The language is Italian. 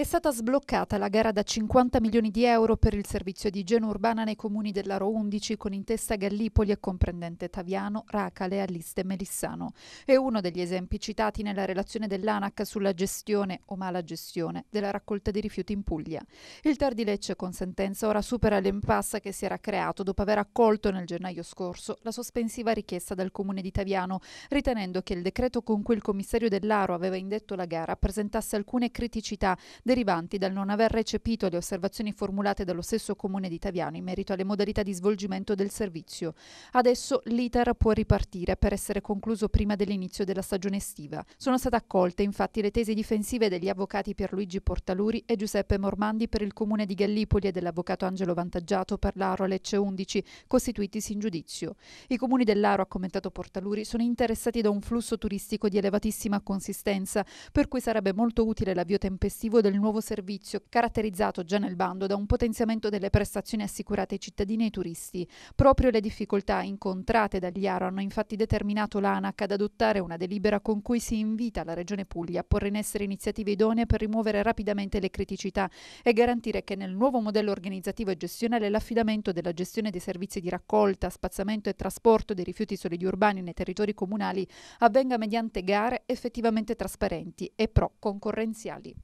È stata sbloccata la gara da 50 milioni di euro per il servizio di igiene urbana nei comuni dell'Aro 11 con in testa Gallipoli e comprendente Taviano, Racale, Aliste e Melissano. È uno degli esempi citati nella relazione dell'ANAC sulla gestione o mala gestione della raccolta di rifiuti in Puglia. Il tardi Lecce con sentenza ora supera l'impasse che si era creato dopo aver accolto nel gennaio scorso la sospensiva richiesta dal comune di Taviano, ritenendo che il decreto con cui il commissario dell'Aro aveva indetto la gara presentasse alcune criticità derivanti dal non aver recepito le osservazioni formulate dallo stesso comune di Taviano in merito alle modalità di svolgimento del servizio. Adesso l'iter può ripartire per essere concluso prima dell'inizio della stagione estiva. Sono state accolte infatti le tesi difensive degli avvocati Pierluigi Portaluri e Giuseppe Mormandi per il comune di Gallipoli e dell'avvocato Angelo Vantaggiato per l'Aro Lecce 11, costituitisi in giudizio. I comuni dell'Aro, ha commentato Portaluri, sono interessati da un flusso turistico di elevatissima consistenza, per cui sarebbe molto utile l'avvio tempestivo del del nuovo servizio, caratterizzato già nel bando da un potenziamento delle prestazioni assicurate ai cittadini e ai turisti. Proprio le difficoltà incontrate dagli ARO hanno infatti determinato l'ANAC ad adottare una delibera con cui si invita la Regione Puglia a porre in essere iniziative idonee per rimuovere rapidamente le criticità e garantire che nel nuovo modello organizzativo e gestionale l'affidamento della gestione dei servizi di raccolta, spazzamento e trasporto dei rifiuti solidi urbani nei territori comunali avvenga mediante gare effettivamente trasparenti e pro-concorrenziali.